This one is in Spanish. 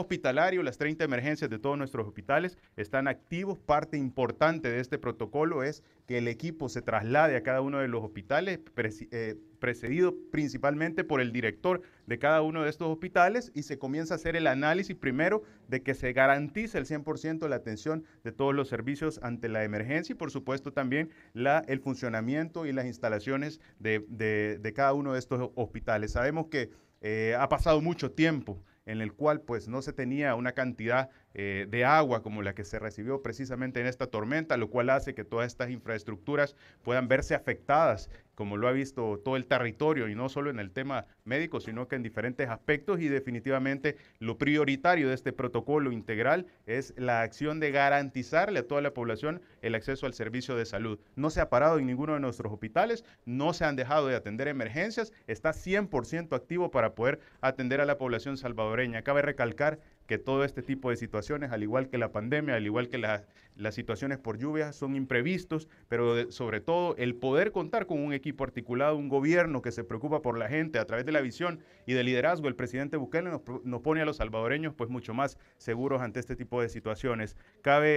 hospitalario, las 30 emergencias de todos nuestros hospitales están activos. Parte importante de este protocolo es que el equipo se traslade a cada uno de los hospitales, eh, precedido principalmente por el director de cada uno de estos hospitales, y se comienza a hacer el análisis primero de que se garantice el 100% la atención de todos los servicios ante la emergencia y por supuesto también la, el funcionamiento y las instalaciones de, cada uno de estos hospitales. Sabemos que eh, ha pasado mucho tiempo en el cual pues no se tenía una cantidad eh, de agua como la que se recibió precisamente en esta tormenta, lo cual hace que todas estas infraestructuras puedan verse afectadas como lo ha visto todo el territorio y no solo en el tema médico, sino que en diferentes aspectos y definitivamente lo prioritario de este protocolo integral es la acción de garantizarle a toda la población el acceso al servicio de salud. No se ha parado en ninguno de nuestros hospitales, no se han dejado de atender emergencias, está 100% activo para poder atender a la población salvadoreña. Cabe recalcar que todo este tipo de situaciones, al igual que la pandemia, al igual que las situaciones por lluvias, son imprevistos, pero sobre todo el poder contar con un equipo articulado, un gobierno que se preocupa por la gente a través de la visión y del liderazgo, el presidente Bukele nos, nos pone a los salvadoreños pues mucho más seguros ante este tipo de situaciones. Cabe